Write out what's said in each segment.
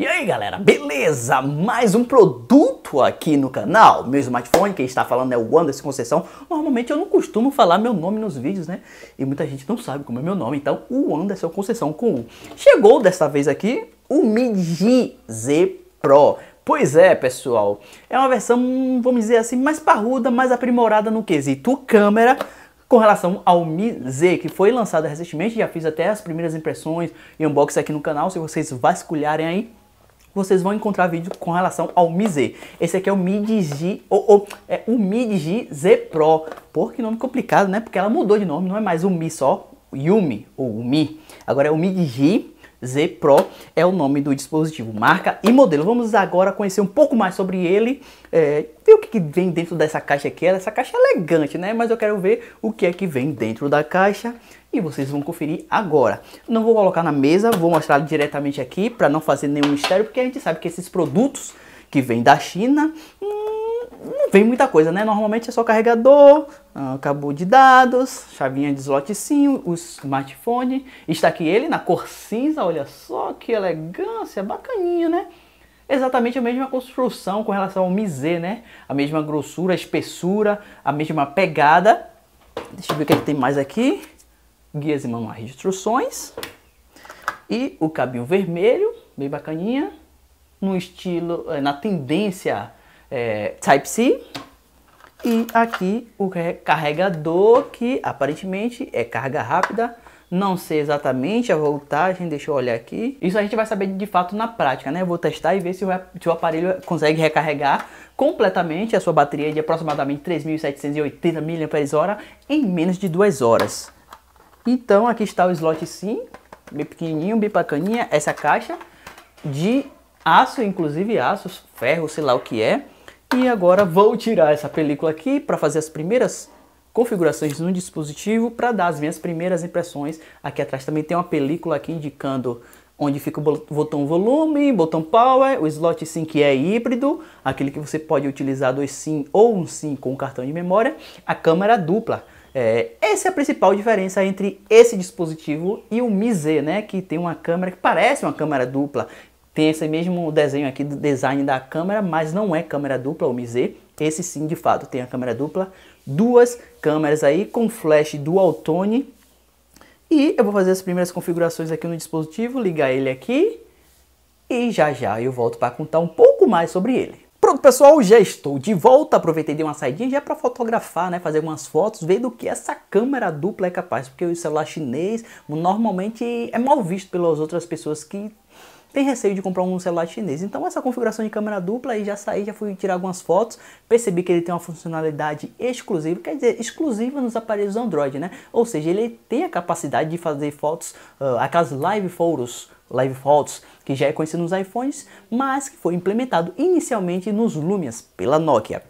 E aí galera, beleza? Mais um produto aqui no canal. Meu smartphone, quem está falando é o Anderson Conceição. Normalmente eu não costumo falar meu nome nos vídeos, né? E muita gente não sabe como é meu nome, então o Anderson Conceição com U. Chegou desta vez aqui o Midi Z Pro. Pois é, pessoal, é uma versão, vamos dizer assim, mais parruda, mais aprimorada no quesito câmera, com relação ao Mi Z, que foi lançado recentemente, já fiz até as primeiras impressões e unboxing aqui no canal, se vocês vasculharem aí, vocês vão encontrar vídeo com relação ao Mi Z. Esse aqui é o Mi G, ou, ou é o Mi G Z Pro. Pô, que nome complicado, né? Porque ela mudou de nome, não é mais o Mi só, Yumi ou o Mi. Agora é o Mi G Z Pro é o nome do dispositivo, marca e modelo. Vamos agora conhecer um pouco mais sobre ele, é, ver o que, que, vem dentro dessa caixa aqui. Essa caixa é elegante, né? Mas eu quero ver o que é que vem dentro da caixa e vocês vão conferir agora. Não vou colocar na mesa, vou mostrar diretamente aqui para não fazer nenhum mistério, porque a gente sabe que esses produtos que vêm da China hum, não vem muita coisa, né? Normalmente é só carregador, ah, acabou de dados, chavinha de slot SIM, o smartphone. Está aqui ele na cor cinza, olha só que elegância, bacaninha, né? exatamente a mesma construção com relação ao Mizé, né? A mesma grossura, a espessura, a mesma pegada. Deixa eu ver o que, é que tem mais aqui guias e manuais de instruções. E o cabinho vermelho, bem bacaninha, no estilo, eh, na tendência é, Type-C. E aqui o carregador, que aparentemente é carga rápida. Não sei exatamente a voltagem, deixa eu olhar aqui. Isso a gente vai saber de fato na prática, né? Eu vou testar e ver se o, aparelho consegue recarregar completamente a sua bateria de aproximadamente 3.780 mAh em menos de duas horas. Então aqui está o slot sim, bem pequenininho, bem bacaninha, essa caixa de aço, inclusive aço, ferro, sei lá o que é. E agora vou tirar essa película aqui para fazer as primeiras configurações no dispositivo para dar as minhas primeiras impressões. Aqui atrás também tem uma película aqui indicando onde fica o botão volume, botão power, o slot SIM que é híbrido, aquele que você pode utilizar dois SIM ou um SIM com cartão de memória, a câmera dupla. É, essa é a principal diferença entre esse dispositivo e o Mi Z, né, que tem uma câmera que parece uma câmera dupla, tem esse mesmo desenho aqui do design da câmera, mas não é câmera dupla, o Mi Z. Esse sim, de fato, tem a câmera dupla. Duas câmeras aí com flash dual tone. E eu vou fazer as primeiras configurações aqui no dispositivo, ligar ele aqui. E já já eu volto para contar um pouco mais sobre ele. Pronto, pessoal, já estou de volta. Aproveitei de uma saidinha já para fotografar, né, fazer algumas fotos, ver do que essa câmera dupla é capaz, porque o celular chinês normalmente é mal visto pelas outras pessoas que tem receio de comprar um celular chinês. Então essa configuração de câmera dupla aí já saí, já fui tirar algumas fotos, percebi que ele tem uma funcionalidade exclusiva, quer dizer, exclusiva nos aparelhos Android, né? Ou seja, ele tem a capacidade de fazer fotos, uh, aquelas live photos Live Photos, que já é conhecido nos iPhones, mas que foi implementado inicialmente nos Lumias pela Nokia.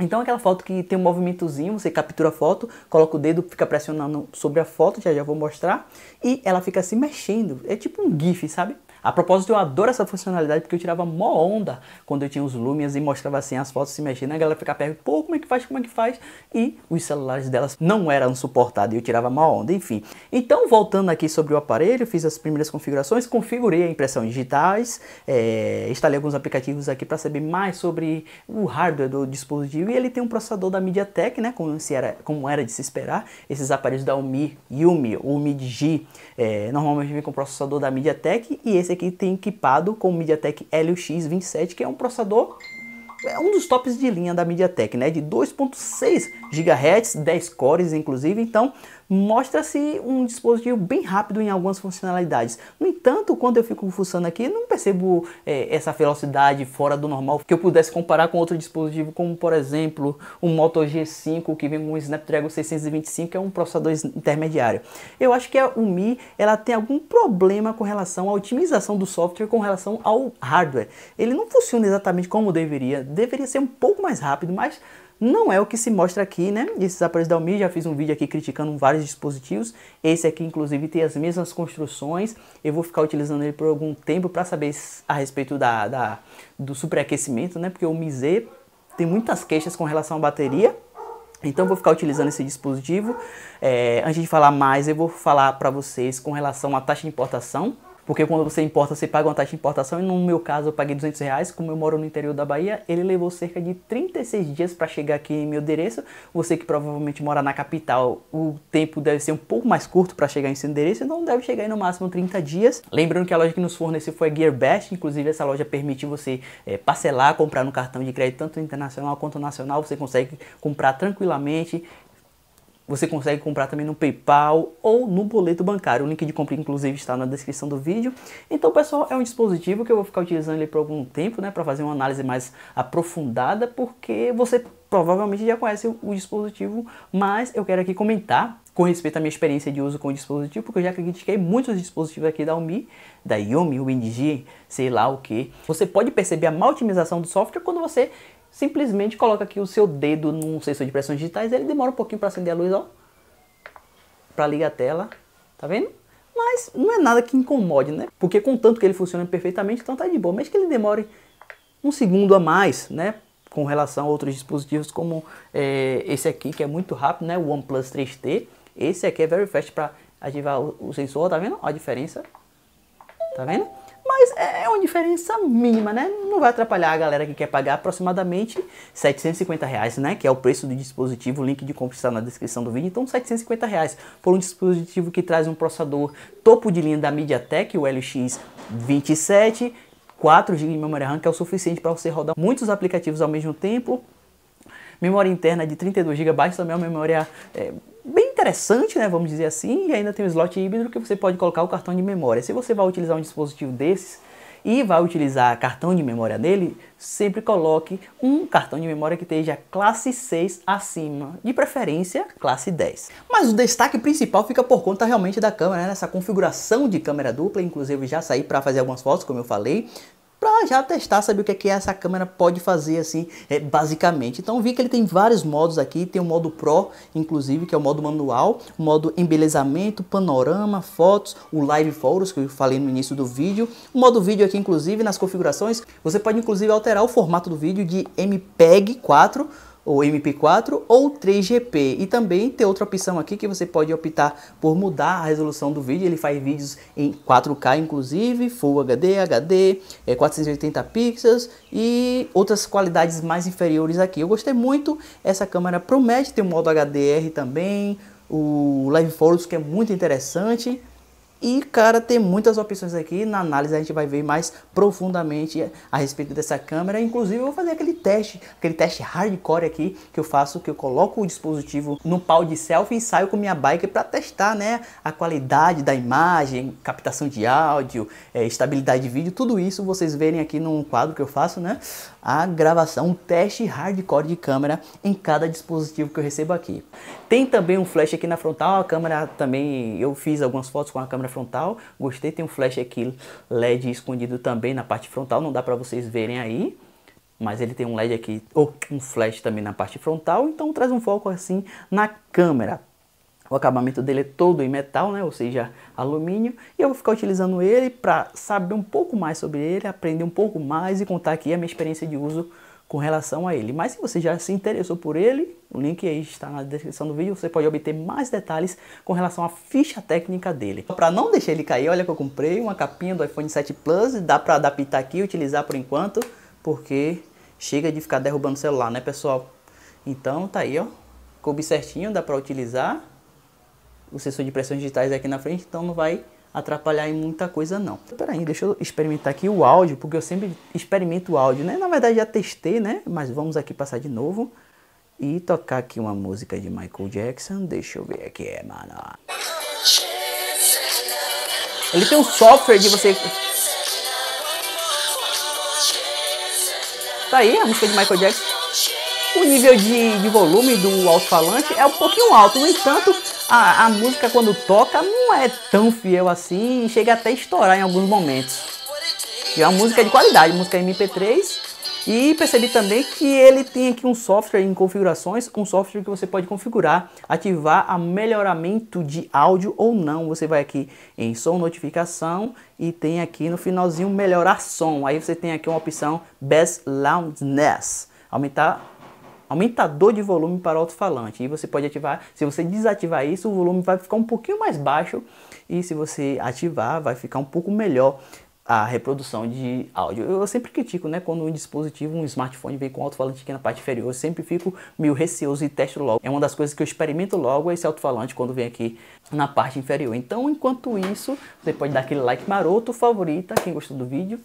Então aquela foto que tem um movimentozinho, você captura a foto, coloca o dedo, fica pressionando sobre a foto, já já vou mostrar, e ela fica se mexendo, é tipo um GIF, sabe? A propósito, eu adoro essa funcionalidade porque eu tirava mó onda quando eu tinha os Lumias e mostrava assim as fotos se mexendo, né? a galera ficava perto, pô, como é que faz, como é que faz? E os celulares delas não eram suportados e eu tirava mó onda, enfim. Então, voltando aqui sobre o aparelho, fiz as primeiras configurações, configurei a impressão digitais, é, instalei alguns aplicativos aqui para saber mais sobre o hardware do dispositivo e ele tem um processador da MediaTek, né, como, se era, como era de se esperar, esses aparelhos da Umi, Yumi, Umi G, eh, é, normalmente vem com processador da MediaTek e esse aqui tem equipado com o MediaTek Helio X27, que é um processador é um dos tops de linha da MediaTek, né? De 2.6 GHz, 10 cores inclusive. Então, mostra-se um dispositivo bem rápido em algumas funcionalidades. No entanto, quando eu fico fuçando aqui, não percebo é, essa velocidade fora do normal que eu pudesse comparar com outro dispositivo, como por exemplo o Moto G5 que vem com o Snapdragon 625, que é um processador intermediário. Eu acho que a Mi ela tem algum problema com relação à otimização do software com relação ao hardware. Ele não funciona exatamente como deveria, deveria ser um pouco mais rápido, mas não é o que se mostra aqui, né? Esses aparelhos da Almi, já fiz um vídeo aqui criticando vários dispositivos. Esse aqui, inclusive, tem as mesmas construções. Eu vou ficar utilizando ele por algum tempo para saber a respeito da, da, do superaquecimento, né? Porque o Mi Z tem muitas queixas com relação à bateria. Então vou ficar utilizando esse dispositivo. É, antes de falar mais, eu vou falar para vocês com relação à taxa de importação. Porque quando você importa, você paga uma taxa de importação. E no meu caso, eu paguei 200 reais. Como eu moro no interior da Bahia, ele levou cerca de 36 dias para chegar aqui em meu endereço. Você que provavelmente mora na capital, o tempo deve ser um pouco mais curto para chegar em seu endereço. Então deve chegar aí no máximo 30 dias. Lembrando que a loja que nos forneceu foi a Gearbest. Inclusive, essa loja permite você é, parcelar, comprar no cartão de crédito, tanto internacional quanto nacional. Você consegue comprar tranquilamente. Você consegue comprar também no PayPal ou no boleto bancário. O link de compra, inclusive, está na descrição do vídeo. Então, pessoal, é um dispositivo que eu vou ficar utilizando ele por algum tempo, né? Para fazer uma análise mais aprofundada, porque você provavelmente já conhece o dispositivo, mas eu quero aqui comentar com respeito à minha experiência de uso com o dispositivo, porque eu já critiquei muitos dispositivos aqui da Umi, da Yomi, WinG, sei lá o que. Você pode perceber a má otimização do software quando você simplesmente coloca aqui o seu dedo num sensor de pressões digitais, ele demora um pouquinho para acender a luz, ó. Para ligar a tela, tá vendo? Mas não é nada que incomode, né? Porque contanto que ele funciona perfeitamente, então tá de boa. Mas que ele demore um segundo a mais, né? Com relação a outros dispositivos como é, esse aqui, que é muito rápido, né? O OnePlus 3T. Esse aqui é very fast para ativar o, o sensor, tá vendo? Olha a diferença. Tá vendo? uma diferença mínima, né? Não vai atrapalhar a galera que quer pagar aproximadamente 750 reais, né? Que é o preço do dispositivo, o link de compra está na descrição do vídeo. Então 750 reais por um dispositivo que traz um processador topo de linha da MediaTek, o LX27, 4 GB de memória RAM, que é o suficiente para você rodar muitos aplicativos ao mesmo tempo. Memória interna de 32 GB, também é uma memória é, bem interessante, né, vamos dizer assim, e ainda tem um slot híbrido que você pode colocar o cartão de memória. Se você vai utilizar um dispositivo desses, e vai utilizar cartão de memória dele, sempre coloque um cartão de memória que esteja classe 6 acima, de preferência classe 10. Mas o destaque principal fica por conta realmente da câmera, né? nessa configuração de câmera dupla, inclusive já saí para fazer algumas fotos, como eu falei, para já testar, saber o que, é que essa câmera pode fazer assim, é, basicamente. Então vi que ele tem vários modos aqui, tem o modo Pro, inclusive, que é o modo manual, o modo embelezamento, panorama, fotos, o live photos que eu falei no início do vídeo, o modo vídeo aqui inclusive nas configurações, você pode inclusive alterar o formato do vídeo de MPEG 4 ou MP4 ou 3GP. E também tem outra opção aqui que você pode optar por mudar a resolução do vídeo. Ele faz vídeos em 4K inclusive, Full HD, HD, é, 480 pixels e outras qualidades mais inferiores aqui. Eu gostei muito, essa câmera promete ter um modo HDR também, o Live Photos que é muito interessante. E, cara, tem muitas opções aqui. Na análise a gente vai ver mais profundamente a respeito dessa câmera. Inclusive, eu vou fazer aquele teste, aquele teste hardcore aqui que eu faço, que eu coloco o dispositivo no pau de selfie e saio com minha bike para testar, né, a qualidade da imagem, captação de áudio, é, estabilidade de vídeo, tudo isso vocês verem aqui num quadro que eu faço, né? A gravação, um teste hardcore de câmera em cada dispositivo que eu recebo aqui. Tem também um flash aqui na frontal, a câmera também, eu fiz algumas fotos com a câmera frontal. Gostei, tem um flash aqui LED escondido também na parte frontal, não dá para vocês verem aí. Mas ele tem um LED aqui, ou um flash também na parte frontal, então traz um foco assim na câmera. O acabamento dele é todo em metal, né? ou seja, alumínio. E eu vou ficar utilizando ele para saber um pouco mais sobre ele, aprender um pouco mais e contar aqui a minha experiência de uso com relação a ele. Mas se você já se interessou por ele, o link aí está na descrição do vídeo, você pode obter mais detalhes com relação à ficha técnica dele. Para não deixar ele cair, olha que eu comprei uma capinha do iPhone 7 Plus, dá para adaptar aqui e utilizar por enquanto, porque chega de ficar derrubando o celular, né pessoal? Então tá aí, ó, coube certinho, dá para utilizar o sensor de pressões digitais aqui na frente, então não vai atrapalhar em muita coisa não. Peraí, deixa eu experimentar aqui o áudio, porque eu sempre experimento o áudio, né? Na verdade já testei, né? Mas vamos aqui passar de novo e tocar aqui uma música de Michael Jackson. Deixa eu ver aqui, é, mano. Ele tem um software de você... Tá aí a música de Michael Jackson o nível de, de volume do alto-falante é um pouquinho alto, no entanto, a, a música quando toca não é tão fiel assim e chega até a estourar em alguns momentos. E é uma música de qualidade, música MP3, e percebi também que ele tem aqui um software em configurações, um software que você pode configurar, ativar a melhoramento de áudio ou não. Você vai aqui em som notificação e tem aqui no finalzinho melhorar som. Aí você tem aqui uma opção Best Loudness, aumentar aumentador de volume para o alto-falante. E você pode ativar, se você desativar isso, o volume vai ficar um pouquinho mais baixo e se você ativar, vai ficar um pouco melhor a reprodução de áudio. Eu sempre critico, né, quando um dispositivo, um smartphone vem com alto-falante aqui na parte inferior, eu sempre fico meio receoso e testo logo. É uma das coisas que eu experimento logo é esse alto-falante quando vem aqui na parte inferior. Então, enquanto isso, você pode dar aquele like maroto, favorita, quem gostou do vídeo.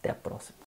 Até a próxima.